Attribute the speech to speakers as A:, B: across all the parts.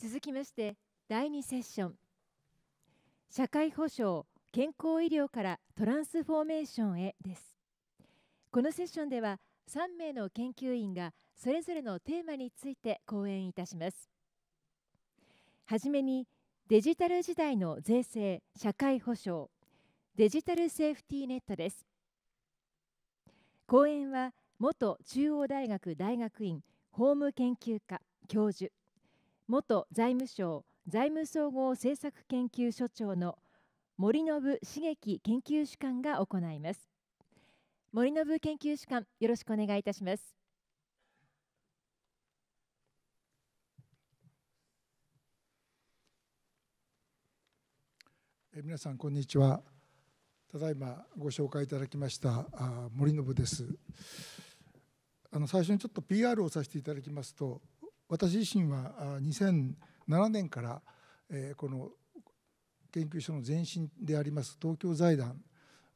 A: 続きまして第2セッション社会保障健康医療からトランスフォーメーションへですこのセッションでは3名の研究員がそれぞれのテーマについて講演いたしますはじめにデジタル時代の税制社会保障デジタルセーフティーネットです講演は元中央大学大学院法務研究科教授元財務省財務総合政策研究所長の森信茂樹研究主管が行います森信研究主管よろしくお願いいたしますえ皆さんこんにちはただいまご紹介いただきましたあ森信ですあの最初にちょっと PR をさせていただきますと私自身は2007年から、えこの研究所の前身であります東京財団、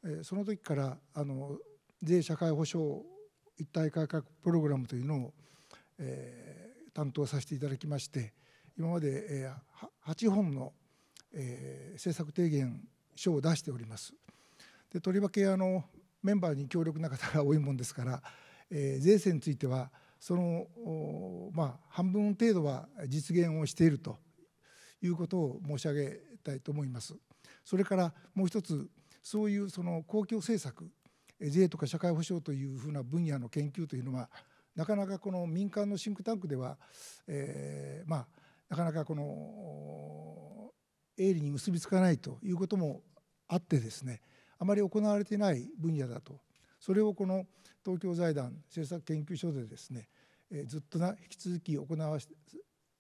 A: えその時からあの税社会保障一体改革プログラムというのを、え担当させていただきまして今まで、え8本の、え政策提言書を出しております。でとりわけあのメンバーに強力な方が多いもんですから、え税制についてはその、まあ、半分程度は実現をしているということを申し上げたいと思います。それからもう一つそういうその公共政策税とか社会保障というふうな分野の研究というのはなかなかこの民間のシンクタンクでは、えー、まあなかなかこの営利に結びつかないということもあってですねあまり行われていない分野だとそれをこの東京財団政策研究所でですね、ずっとな引き続き行わ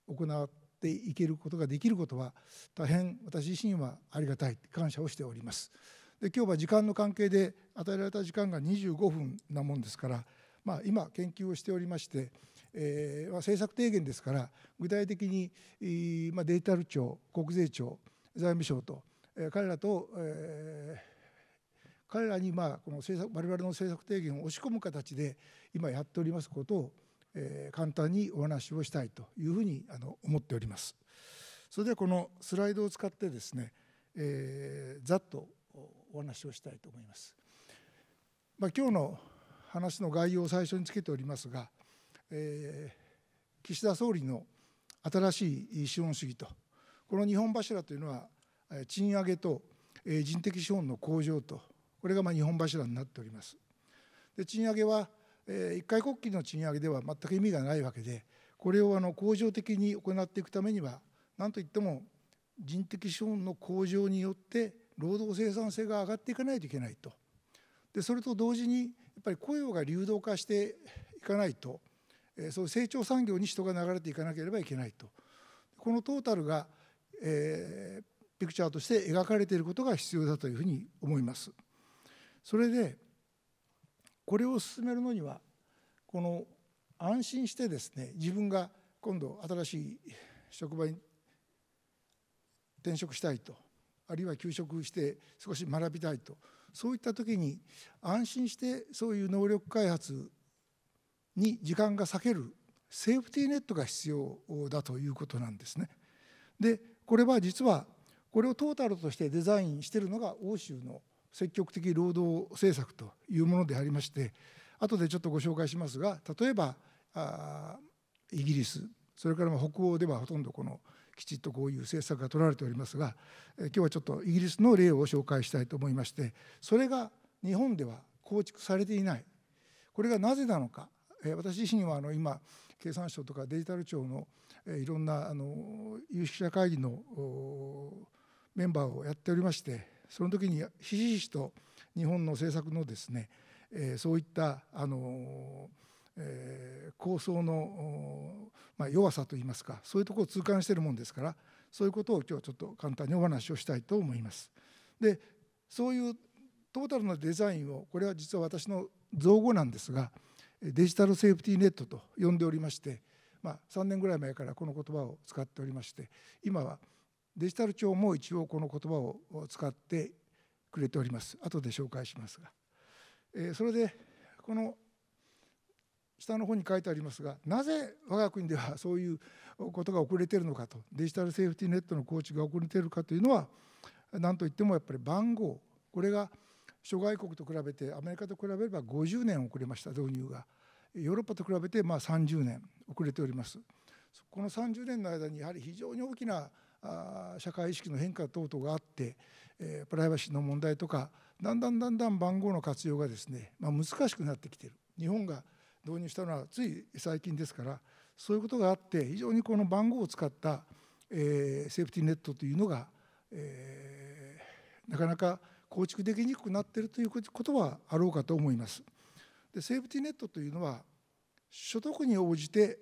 A: 行っていけることができることは大変私自身はありがたい感謝をしております。で今日は時間の関係で与えられた時間が25分なもんですから、まあ、今研究をしておりまして、えー、政策提言ですから具体的に、まあ、デジタル庁国税庁財務省と、えー、彼らと、えー、彼らにまあこの政策我々の政策提言を押し込む形で今やっておりますことを、えー、簡単にお話をしたいというふうにあの思っております。それではこのスライドを使ってですね、えー、ざっとお話をしたいと思います。まあ、今日の話の概要を最初につけておりますが、えー、岸田総理の新しい資本主義とこの日本柱というのは賃上げと人的資本の向上とこれがまあ日本柱になっております。で賃上げは、えー、一回国旗の賃上げでは全く意味がないわけでこれをあの恒常的に行っていくためには何といっても人的資本の向上によって労働生産性が上がっていかないといけないとでそれと同時にやっぱり雇用が流動化していかないと、えー、そう成長産業に人が流れていかなければいけないとこのトータルが、えー、ピクチャーとして描かれていることが必要だというふうに思います。それでこれを進めるのにはこの安心してですね自分が今度新しい職場に転職したいとあるいは休職して少し学びたいとそういった時に安心してそういう能力開発に時間が割けるセーフティーネットが必要だということなんですね。でこれは実はこれをトータルとしてデザインしてるのが欧州の積極的労働政策というものでありまして後でちょっとご紹介しますが例えばイギリスそれから北欧ではほとんどこのきちっとこういう政策が取られておりますが今日はちょっとイギリスの例を紹介したいと思いましてそれが日本では構築されていないこれがなぜなのか私自身はあの今経産省とかデジタル庁のいろんなあの有識者会議のメンバーをやっておりましてその時にひしひしと日本の政策のですね、えー、そういったあの、えー、構想の、まあ、弱さといいますかそういうところを痛感しているもんですからそういうことを今日はちょっと簡単にお話をしたいと思います。でそういうトータルなデザインをこれは実は私の造語なんですがデジタルセーフティーネットと呼んでおりまして、まあ、3年ぐらい前からこの言葉を使っておりまして今はデジタル庁も一応この言葉を使ってくれております後で紹介しますが、えー、それでこの下の方に書いてありますがなぜ我が国ではそういうことが遅れてるのかとデジタルセーフティネットの構築が遅れてるかというのは何といってもやっぱり番号これが諸外国と比べてアメリカと比べれば50年遅れました導入がヨーロッパと比べてまあ30年遅れておりますこの30年の間にやはり非常に大きな社会意識の変化等々があって、えプライバシーの問題とかだんだんだんだん番号の活用がですね、まあ、難しくなってきている日本が導入したのはつい最近ですからそういうことがあって非常にこの番号を使った、えー、セーフティーネットというのが、えー、なかなか構築できにくくなっているということはあろうかと思います。でセーフティーネットというのは所得に応じて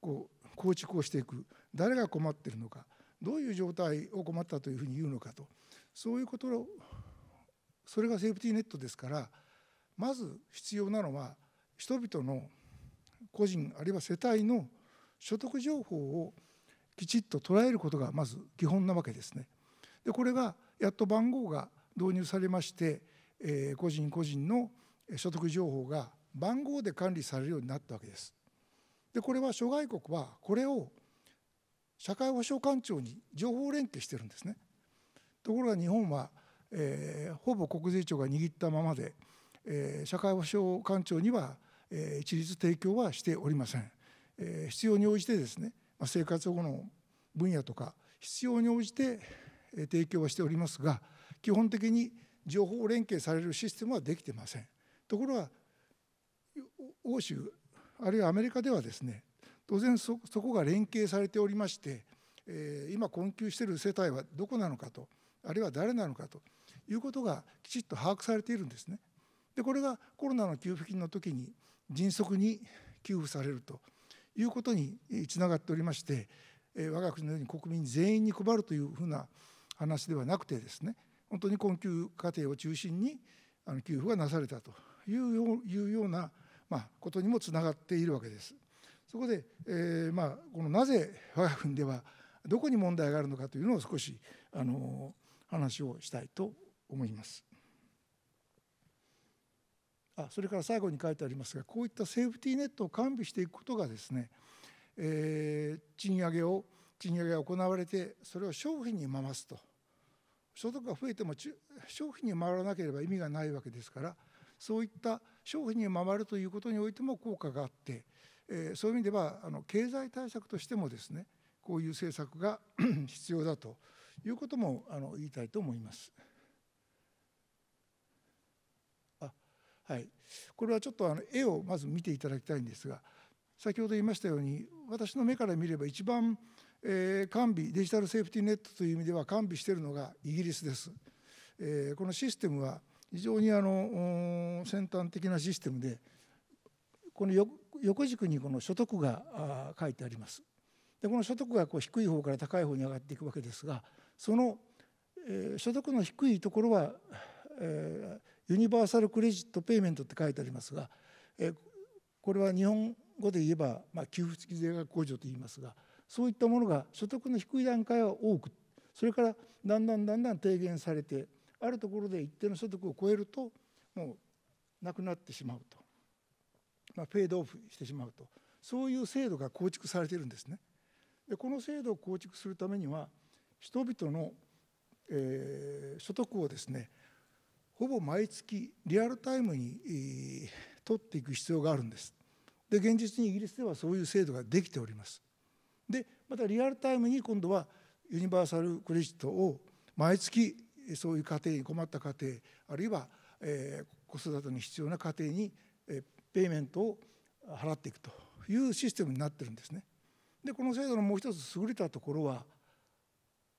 A: こう構築をしていく誰が困っているのかどういう状態を困ったというふうに言うのかとそういうことをそれがセーフティーネットですからまず必要なのは人々の個人あるいは世帯の所得情報をきちっと捉えることがまず基本なわけですね。でこれがやっと番号が導入されまして、えー、個人個人の所得情報が番号で管理されるようになったわけです。でこれは諸外国はこれを社会保障官庁に情報連携してるんですね。ところが日本は、えー、ほぼ国税庁が握ったままで、えー、社会保障官庁には、えー、一律提供はしておりません。えー、必要に応じてですね、まあ、生活保護の分野とか必要に応じて提供はしておりますが基本的に情報連携されるシステムはできてません。ところが欧州あるいはアメリカではですね当然そこが連携されておりまして、えー、今困窮している世帯はどこなのかとあるいは誰なのかということがきちっと把握されているんですね。でこれがコロナの給付金の時に迅速に給付されるということにつながっておりまして、えー、我が国のように国民全員に配るというふうな話ではなくてですね本当に困窮家庭を中心にあの給付がなされたというような、まあ、ことにもつながっているわけです。そこで、えー、まあ、このなぜ我が国ではどこに問題があるのかというのを少しあの話をしたいと思います。あそれから最後に書いてありますがこういったセーフティーネットを完備していくことがですね、えー、賃上げを賃上げが行われてそれを消費に回すと所得が増えても消費に回らなければ意味がないわけですからそういった商品に回るということにおいても効果があってえー、そういう意味ではあの経済対策としてもですねこういう政策が 必要だということもあの言いたいと思います。あはい、これはちょっとあの絵をまず見ていただきたいんですが先ほど言いましたように私の目から見れば一番、えー、完備デジタルセーフティネットという意味では完備しているのがイギリスです。えー、このシステムは非常にあの先端的なシステムでこの横軸にこの所得が書いてあります。でこの所得がこう低い方から高い方に上がっていくわけですがその、え所得の低いところは、えユニバーサル・クレジット・ペイメントって書いてありますが、えこれは日本語で言えば、まあ、給付付き税額控除と言いますがそういったものが所得の低い段階は多くそれからだんだんだんだん低減されてあるところで一定の所得を超えるともうなくなってしまうと。まあ、フェードオフしてしまうとそういう制度が構築されているんですね。でこの制度を構築するためには人々の、えー、所得をですねほぼ毎月リアルタイムに、えー、取っていく必要があるんです。で現実にイギリスではそういう制度ができております。でまたリアルタイムに今度はユニバーサルクレジットを毎月そういう家庭に困った家庭あるいは、えー、子育てに必要な家庭に、えー、ペイメントを払っていくというシステムになってるんですね。でこの制度のもう一つ優れたところは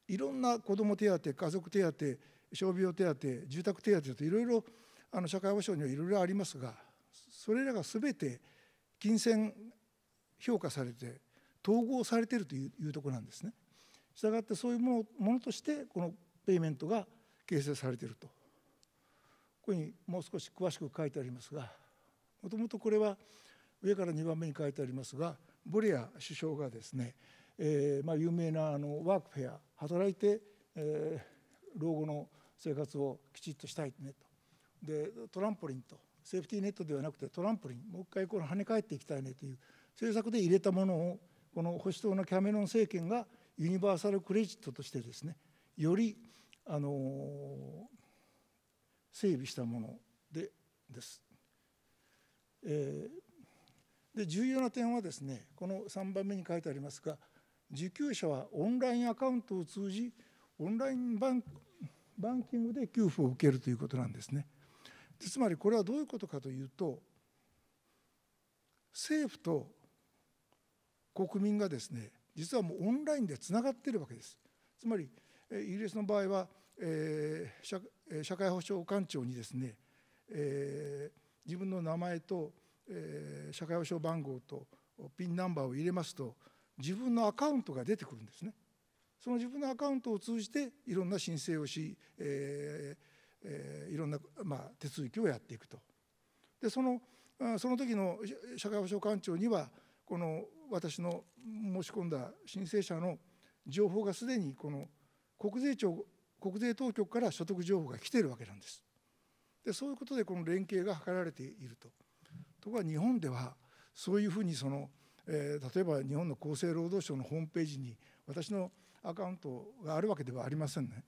A: いろんな子ども手当家族手当傷病手当住宅手当といろいろあの社会保障にはいろいろありますがそれらが全て金銭評価されて統合されているというところなんですね。したがってそういうものものとしてこのペイメントが形成されているとここにもう少し詳しく書いてありますが。もともとこれは上から2番目に書いてありますがボレア首相がですね、えー、まあ、有名なあのワークフェア働いて、えー、老後の生活をきちっとしたいねとでトランポリンとセーフティーネットではなくてトランポリンもう一回この跳ね返っていきたいねという政策で入れたものをこの保守党のキャメロン政権がユニバーサル・クレジットとしてですねよりあの整備したものでです。えー、で重要な点はですねこの3番目に書いてありますが受給者はオンラインアカウントを通じオンラインバンキングで給付を受けるということなんですね。つまりこれはどういうことかというと政府と国民がですね実はもうオンラインでつながっているわけです。つまりイギリスの場合は、えー、社会保障官庁にですね、えー自分の名前と、えー、社会保障番号とピンナンバーを入れますと自分のアカウントが出てくるんですね。その自分のアカウントを通じていろんな申請をし、えーえー、いろんな、まあ、手続きをやっていくと。でそのその時の社会保障官庁にはこの私の申し込んだ申請者の情報がすでにこの国税庁国税当局から所得情報が来ているわけなんです。でそういうことでこの連携が図られていると。ところが日本ではそういうふうにその、えー、例えば日本の厚生労働省のホームページに私のアカウントがあるわけではありませんね。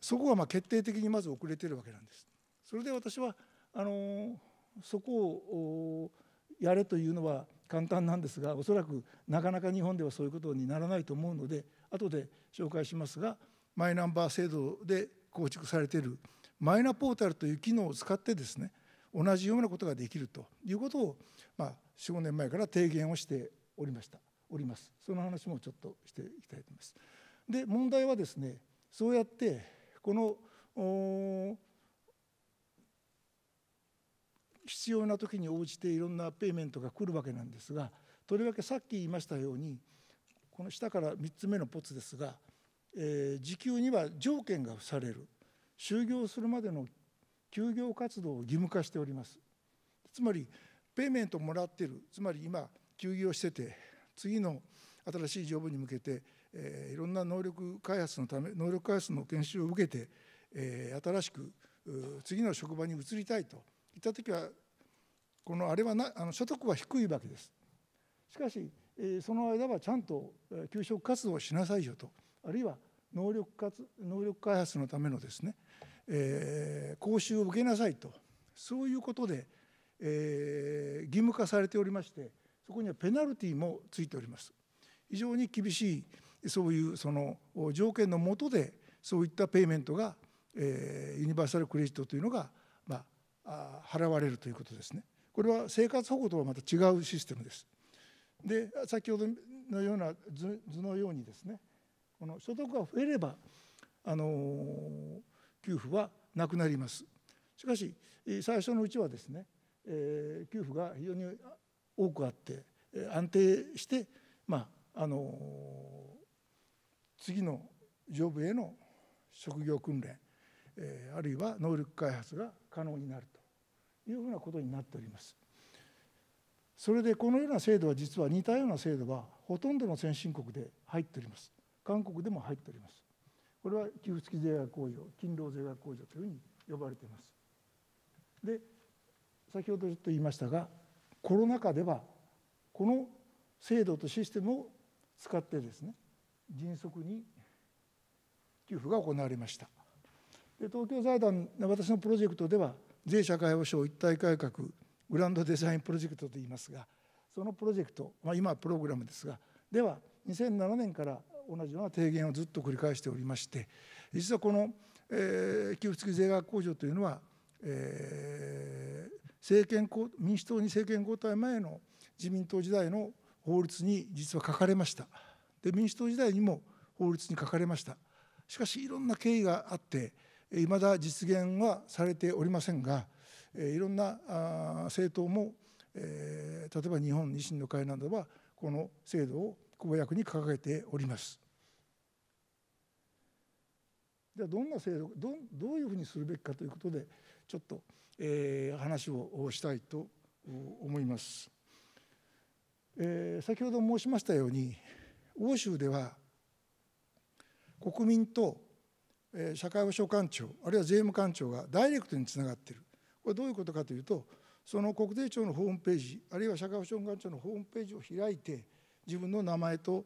A: そこがま決定的にまず遅れているわけなんです。それで私はあのそこをやれというのは簡単なんですがおそらくなかなか日本ではそういうことにならないと思うので後で紹介しますがマイナンバー制度で構築されているマイナポータルという機能を使ってですね同じようなことができるということを、まあ、45年前から提言をしておりましたおりますその話もちょっとしていきたいと思います。で問題はですねそうやってこの必要な時に応じていろんなペイメントが来るわけなんですがとりわけさっき言いましたようにこの下から3つ目のポツですが、えー、時給には条件が付される就業するまでの休業活動を義務化しておりますつまりペイメントをもらっているつまり今休業してて次の新しいジョブに向けて、えー、いろんな能力開発のため能力開発の研修を受けて、えー、新しく次の職場に移りたいといった時はこのあれはなあの所得は低いわけです。しかし、えー、その間はちゃんと給食活動をしなさいよとあるいは能力活能力開発のためのですねえー、講習を受けなさいとそういうことで、えー、義務化されておりましてそこにはペナルティもついております非常に厳しいそういうその条件のもとでそういったペイメントが、えー、ユニバーサル・クレジットというのが、まあ、払われるということですねこれは生活保護とはまた違うシステムですで先ほどのような図のようにですねこの所得が増えればあのー給付はなくなります。しかし最初のうちはですね、えー、給付が非常に多くあって安定して、まああの次のジョブへの職業訓練、えー、あるいは能力開発が可能になるというふうなことになっております。それでこのような制度は実は似たような制度はほとんどの先進国で入っております。韓国でも入っております。これは寄付付き税額控除勤労税額控除というふうに呼ばれていますで先ほどちょっと言いましたがコロナ禍ではこの制度とシステムを使ってですね迅速に給付が行われましたで東京財団私のプロジェクトでは税社会保障一体改革グランドデザインプロジェクトといいますがそのプロジェクト、まあ、今はプログラムですがでは2007年から同じような提言をずっと繰り返しておりまして実はこの、えー、給付付き税額控除というのは、えー、政権民主党に政権交代前の自民党時代の法律に実は書かれましたで民主党時代にも法律に書かれましたしかしいろんな経緯があっていまだ実現はされておりませんがいろんな政党も、え例えば日本維新の会などはこの制度を公約に掲げております。じゃあどんな制度どどういうふうにするべきかということでちょっと、えー、話をしたいと思います。えー、先ほど申しましたように欧州では国民と社会保障官庁あるいは税務官庁がダイレクトにつながっているこれどういうことかというとその国税庁のホームページあるいは社会保障官庁のホームページを開いて自分の名前と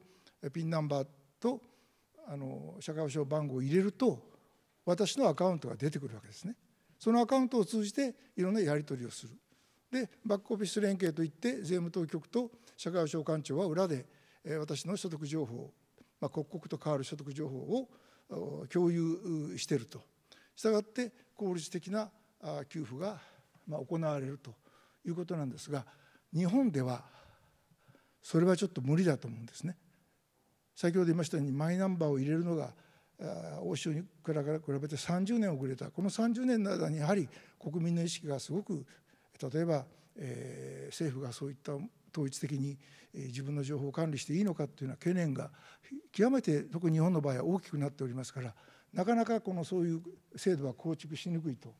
A: ピンナンバーとあの社会保障番号を入れると私のアカウントが出てくるわけですね。そのアカウントを通じていろんなやり取りをする。でバックオフィス連携といって税務当局と社会保障官庁は裏で私の所得情報、まあ、刻々と変わる所得情報を共有していると。したがって効率的な給付が行われるということなんですが日本ではそれはちょっと無理だと思うんですね。先ほど言いましたようにマイナンバーを入れるのが欧州に比べて30年遅れたこの30年の間にやはり国民の意識がすごく例えば、えー、政府がそういった統一的に自分の情報を管理していいのかというような懸念が極めて特に日本の場合は大きくなっておりますからなかなかこのそういう制度は構築しにくいと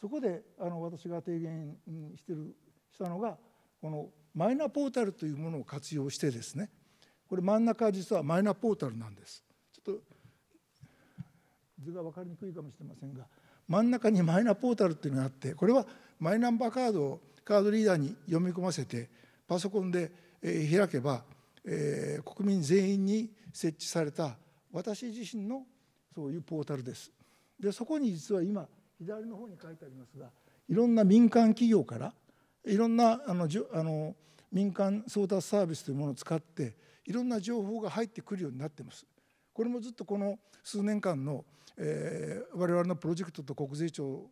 A: そこであの私が提言してるしたのがこのマイナポータルというものを活用してですねこれ真ん中は実はマイナポータルなんですちょっと図が分かりにくいかもしれませんが真ん中にマイナポータルっていうのがあってこれはマイナンバーカードをカードリーダーに読み込ませてパソコンで開けば、えー、国民全員に設置された私自身のそういうポータルです。でそこに実は今左の方に書いてありますがいろんな民間企業からいろんなあのあの民間送達サービスというものを使っていろんな情報が入ってくるようになってます。これもずっとこの数年間の、えー、我々のプロジェクトと国税庁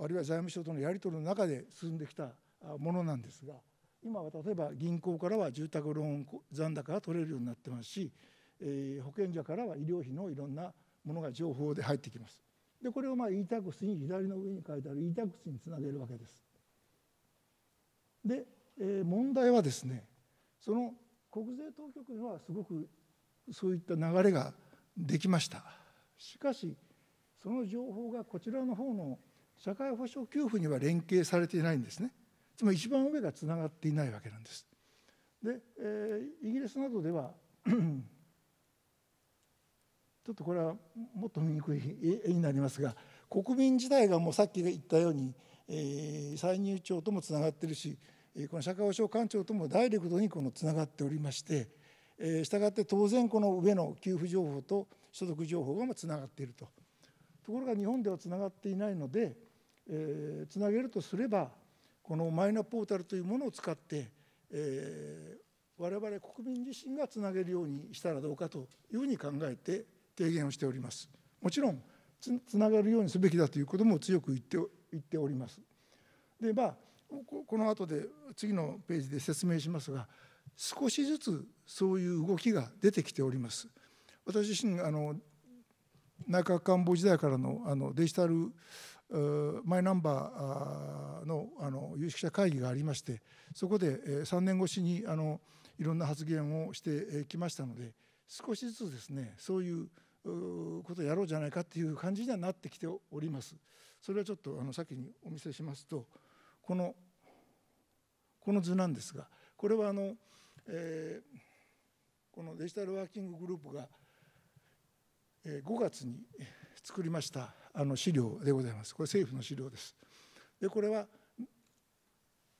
A: あるいは財務省とのやり取りの中で進んできたものなんですが今は例えば銀行からは住宅ローン残高が取れるようになってますし、えー、保険所からは医療費のいろんなものが情報で入ってきます。でこれをまあ e タ a x に左の上に書いてある e タ a x につなげるわけです。で、えー、問題はですねその国税当局にはすごくそういった流れができましたしかしその情報がこちらの方の社会保障給付には連携されていないんですねつまり一番上がつながっていないわけなんですで、えー、イギリスなどでは ちょっとこれはもっと見にくい絵になりますが国民自体がもうさっき言ったように、えー、歳入庁ともつながってるしこの社会保障官庁ともダイレクトにこのつながっておりまして、えしたがって当然この上の給付情報と所得情報がつながっているとところが日本ではつながっていないので、えー、つなげるとすればこのマイナポータルというものを使って、えー、我々国民自身がつなげるようにしたらどうかというふうに考えて提言をしております。もちろんつながるようにすべきだということも強く言って言っております。でまあこの後で次のページで説明しますが少しずつそういう動きが出てきております。私自身あの内閣官房時代からのあのデジタルマイナンバーのあの有識者会議がありましてそこで3年越しにあのいろんな発言をしてきましたので少しずつですねそういうことをやろうじゃないかっていう感じにはなってきております。それはちょっとあの先にお見せしますとこのこの図なんですがこれはあの、えー、このデジタルワーキンググループが5月に作りましたあの資料でございます。これ政府の資料です。でこれは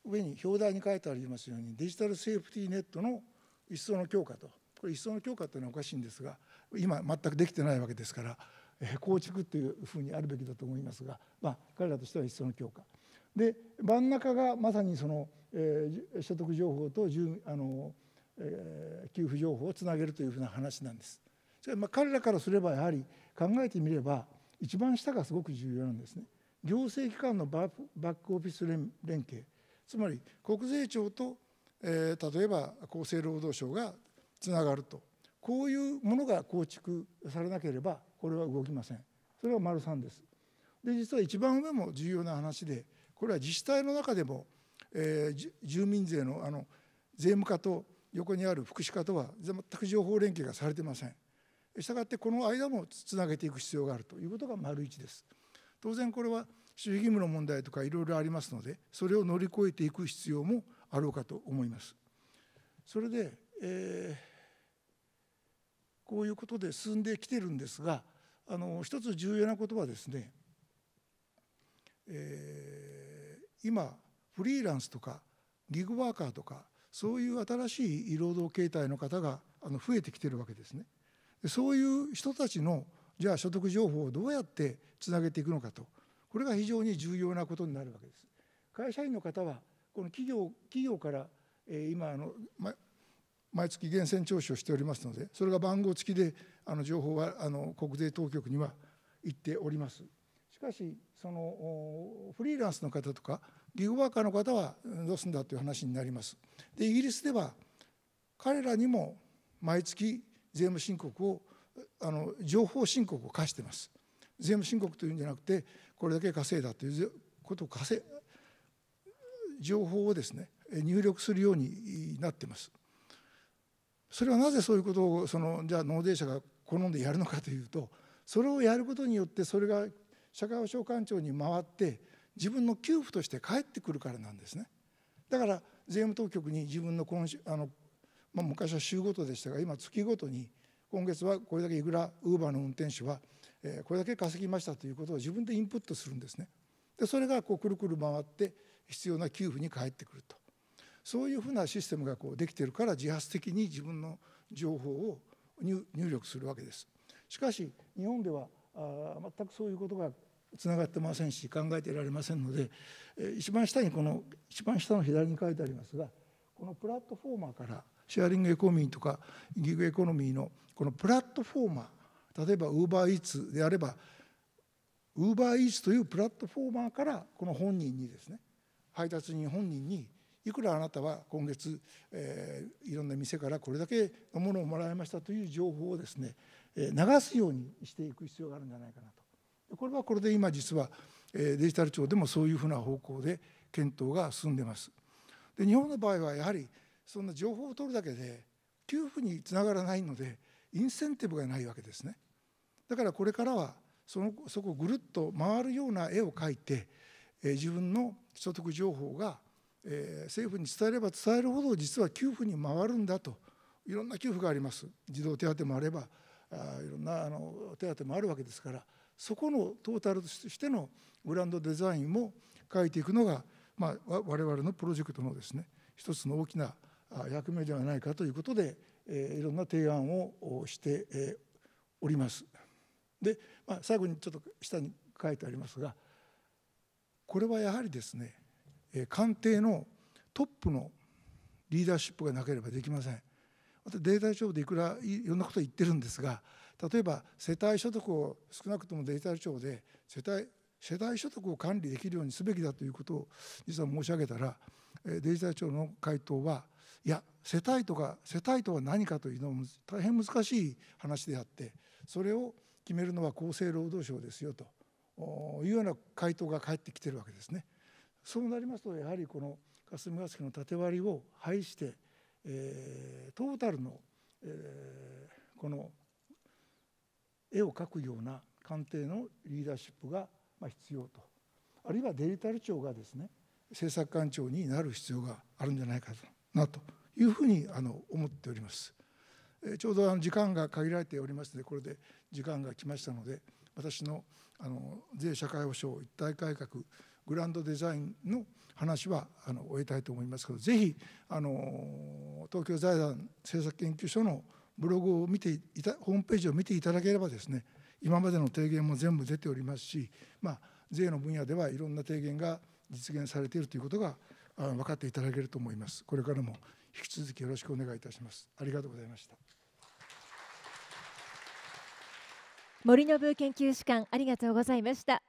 A: 上に表題に書いてありますようにデジタルセーフティーネットの一層の強化とこれ一層の強化というのはおかしいんですが今全くできてないわけですから、え構築というふうにあるべきだと思いますが、まあ、彼らとしては一層の強化で、真ん中がまさにその、えー、所得情報とあの、えー、給付情報をつなげるというふうな話なんです。それまあ彼らからすればやはり考えてみれば一番下がすごく重要なんですね。行政機関のバックオフィス連携つまり国税庁と、えー、例えば厚生労働省がつながるとこういうものが構築されなければこれは動きません。それは丸3です。で実は一番上も重要な話でこれは自治体の中でも、えー、住民税のあの税務課と横にある福祉課とは全く情報連携がされてません。したがってこの間もつなげていく必要があるということが丸一です。当然これは守秘義務の問題とかいろいろありますのでそれを乗り越えていく必要もあろうかと思います。それで、えー、こういうことで進んできてるんですがあの一つ重要なことはですね、えー今フリーランスとかリグワーカーとかそういう新しい労働形態の方があの増えてきてるわけですね。そういう人たちのじゃあ所得情報をどうやってつなげていくのかとこれが非常に重要なことになるわけです。会社員の方はこの企業企業から、えー、今あの、ま、毎月源泉徴収をしておりますのでそれが番号付きであの情報はあの国税当局には行っております。しかしそのフリーランスの方とか義グワーカーの方はどうするんだという話になります。でイギリスでは彼らにも毎月税務申告をあの情報申告を課してます。税務申告というんじゃなくてこれだけ稼いだということを稼情報をですね入力するようになってます。それはなぜそういうことをそのじゃあ納税者が好んでやるのかというとそれをやることによってそれが社会保障官庁に回って自分の給付として返ってくるからなんですねだから税務当局に自分の今あの、まあ、昔は週ごとでしたが今月ごとに今月はこれだけいくらウーバーの運転手は、えこれだけ稼ぎましたということを自分でインプットするんですねでそれがこうくるくる回って必要な給付に返ってくるとそういうふうなシステムがこうできてるから自発的に自分の情報を入力するわけですしかし日本ではあ全くそういうことがつながってませんし考えていられませんので一番下にこの一番下の左に書いてありますがこのプラットフォーマーからシェアリングエコノミーとかギグエコノミーのこのプラットフォーマー例えばウーバーイーツであればウーバーイーツというプラットフォーマーからこの本人にですね配達人本人にいくらあなたは今月、えー、いろんな店からこれだけのものをもらいましたという情報をですね流すようにしていく必要があるんじゃないかなこれはこれで今実はデジタル庁でもそういうふうな方向で検討が進んでます。で日本の場合はやはりそんな情報を取るだけで給付につながらないのでインセンティブがないわけですね。だからこれからはそのそこをぐるっと回るような絵を描いて、え自分の所得情報が、え政府に伝えれば伝えるほど実は給付に回るんだといろんな給付があります児童手当もあればあいろんなあの手当もあるわけですからそこのトータルとしてのブランドデザインも書いていくのが、まあ、我々のプロジェクトのですね一つの大きな役目ではないかということで、えいろんな提案をして、おります。で、まあ、最後にちょっと下に書いてありますがこれはやはりですね、え官邸のトップのリーダーシップがなければできません。データ上でいくらいろんなことを言ってるんですが例えば世帯所得を少なくともデジタル庁で世帯世帯所得を管理できるようにすべきだということを実は申し上げたらデジタル庁の回答はいや世帯とか世帯とは何かというのも大変難しい話であってそれを決めるのは厚生労働省ですよというような回答が返ってきてるわけですね。そうなりますとやはりこの霞が関の縦割りを排して、えー、トータルの、えー、この絵を描くような官邸のリーダーシップが必要とあるいはデジタル庁がですね政策官庁になる必要があるんじゃないかなというふうに思っております。ちょうど時間が限られておりますのでこれで時間が来ましたので私の税社会保障一体改革グランドデザインの話は終えたいと思いますけどぜひ東京財団政策研究所のブログを見ていたホームページを見ていただければですね今までの提言も全部出ておりますし、まあ、税の分野ではいろんな提言が実現されているということが分かっていただけると思います。これからも引き続きよろしくお願いいたします。ありがとうございました。森信研究主幹ありがとうございました。